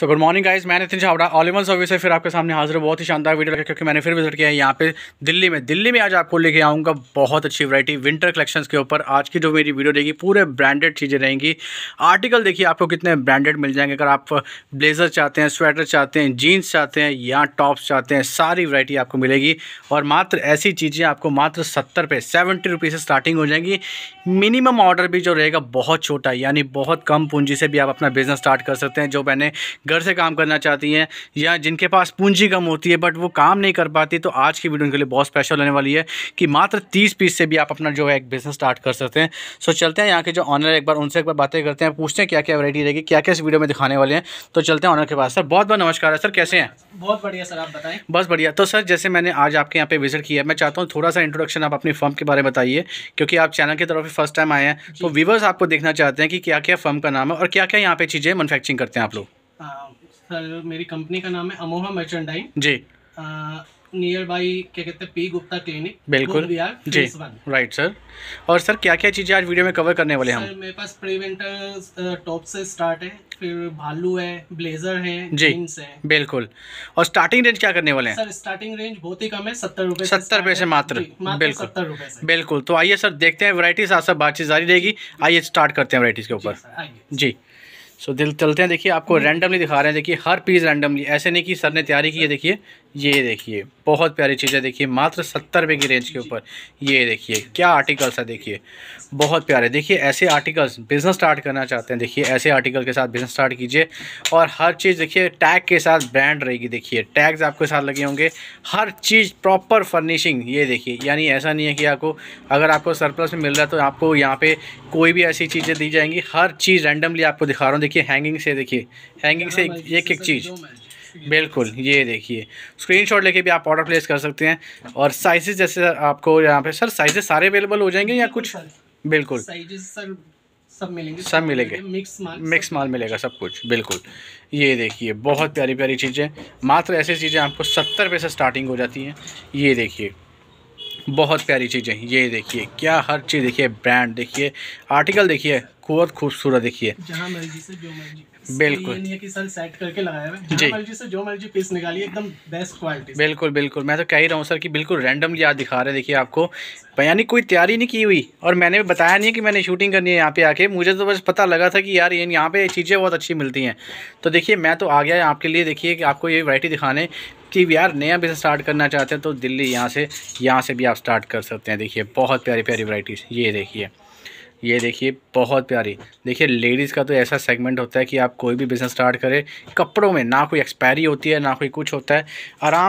So good morning guys मैंने Nitin Chhawra ऑलिमल service है फिर आपके सामने हाजिर बहुत ही शानदार वीडियो लगा क्योंकि मैंने फिर विजिट किया है यहाँ पे दिल्ली में दिल्ली में आज आपको लेके आऊँगा बहुत अच्छी वैरायटी विंटर कलेक्शंस के ऊपर आज की जो मेरी वीडियो रहेगी पूरे ब्रांडेड चीज़ें रहेंगी आर्टिकल देखिए आपको कितने ब्रांडेड मिल जाएंगे अगर आप ब्लेजर चाहते हैं स्वेटर चाहते हैं जीन्स चाहते हैं या टॉप्स चाहते हैं सारी वरायटी आपको मिलेगी और मात्र ऐसी चीज़ें आपको मात्र सत्तर पे सेवेंटी रुपीज़ से स्टार्टिंग हो जाएंगी मिनिमम ऑर्डर भी जो रहेगा बहुत छोटा यानी बहुत कम पूंजी से भी आप अपना बिज़नेस स्टार्ट कर सकते हैं जो मैंने घर से काम करना चाहती हैं या जिनके पास पूंजी कम होती है बट वो काम नहीं कर पाती तो आज की वीडियो उनके लिए बहुत स्पेशल होने वाली है कि मात्र तीस पीस से भी आप अपना जो है एक बिज़नेस स्टार्ट कर सकते हैं सो चलते हैं यहाँ के जो ऑनर एक बार उनसे एक बार बातें करते हैं पूछते हैं क्या क्या वैरायटी रहेगी क्या क्या इस वीडियो में दिखाने वाले हैं तो चलते हैं ऑनर के पास सर बहुत बहुत नमस्कार है सर कैसे हैं बहुत बढ़िया सर आप बताएं बस बढ़िया तो सर जैसे मैंने आज आपके यहाँ पे विजिट किया मैं चाहता हूँ थोड़ा सा इंट्रोडक्शन आप अपनी फर्म के बारे में बताइए क्योंकि आप चैनल की तरफ फर्स्ट टाइम आए हैं तो व्यूवर्स आपको देखना चाहते हैं कि क्या क्या फर्म का नाम है और क्या क्या यहाँ पे चीज़ें मैनुफैक्चरिंग करते हैं आप लोग सर मेरी कंपनी का नाम है अमोहा मर्चेंडाइन जी नियर बाई क्या कहते हैं पी गुप्ता क्लिनिक बिल्कुल जी राइट सर और सर क्या क्या चीज़ें आज वीडियो में कवर करने वाले हैं हम मेरे पास प्री टॉप से स्टार्ट है फिर भालू है ब्लेजर है जी है बिल्कुल और स्टार्टिंग रेंज क्या करने वाले हैं सर स्टार्टिंग रेंज बहुत ही कम है सत्तर रुपए सत्तर रुपए से मात्र बिल्कुल सत्तर रुपए बिल्कुल तो आइए सर देखते हैं वराइटीज साथ सब बातचीत जारी रहेगी आइए स्टार्ट करते हैं वराइटीज के ऊपर जी सो दिल चलते हैं देखिए आपको रैंडमली हम्म। दिखा रहे हैं देखिए हर पीस रैंडमली ऐसे नहीं कि सर ने तैयारी की है देखिए ये देखिए बहुत प्यारी चीज़ है देखिए मात्र सत्तर रुपये की रेंज के ऊपर ये देखिए क्या आर्टिकल्स है देखिए बहुत प्यारे देखिए ऐसे आर्टिकल्स बिज़नेस स्टार्ट करना चाहते हैं देखिए ऐसे आर्टिकल के साथ बिज़नेस स्टार्ट कीजिए और हर चीज़ देखिए टैग के साथ ब्रांड रहेगी देखिए टैग्स आपके साथ लगे होंगे हर चीज़ प्रॉपर फर्निशिंग ये देखिए यानी ऐसा नहीं है कि आपको अगर आपको सरप्लस में मिल रहा है तो आपको यहाँ पर कोई भी ऐसी चीज़ें दी जाएंगी हर चीज़ रैंडमली आपको दिखा रहा हूँ देखिए हैंगिंग से देखिए हैंगिंग से हाँ, एक एक चीज़ बिल्कुल ये देखिए स्क्रीनशॉट लेके भी आप ऑर्डर प्लेस कर सकते हैं और साइजेस जैसे आपको यहाँ पे सर साइजेस सारे अवेलेबल हो जाएंगे या कुछ बिल्कुल साइजेस सर सब मिलेंगे सब मिलेंगे मिक्स माल मिक्स माल मिलेगा सब कुछ बिल्कुल ये देखिए बहुत प्यारी प्यारी चीज़ें मात्र ऐसी चीज़ें आपको सत्तर रुपये से स्टार्टिंग हो जाती हैं ये देखिए बहुत प्यारी चीज़ें ये देखिए क्या हर चीज़ देखिए ब्रांड देखिए आर्टिकल देखिए बहुत खूबसूरत देखिए बिल्कुल बिल्कुल बिल्कुल मैं तो कह ही रहा हूँ सर कि बिल्कुल रैंडमली आज दिखा रहे हैं देखिए आपको यानी कोई तैयारी नहीं की हुई और मैंने बताया नहीं कि मैंने शूटिंग करनी है यहाँ पे आके मुझे तो बस पता लगा था कि यार ये यहाँ पे चीज़ें बहुत अच्छी मिलती हैं तो देखिए मैं तो आ गया आपके लिए देखिए कि आपको ये वैरायटी दिखाने कि यार नया बिज़नेस स्टार्ट करना चाहते हैं तो दिल्ली यहाँ से यहाँ से भी आप स्टार्ट कर सकते हैं देखिए बहुत प्यारी प्यारी वरायटीज ये देखिए ये देखिए बहुत प्यारी देखिए लेडीज़ का तो ऐसा सेगमेंट होता है कि आप कोई भी बिज़नेस स्टार्ट करें कपड़ों में ना कोई एक्सपायरी होती है ना कोई कुछ होता है आराम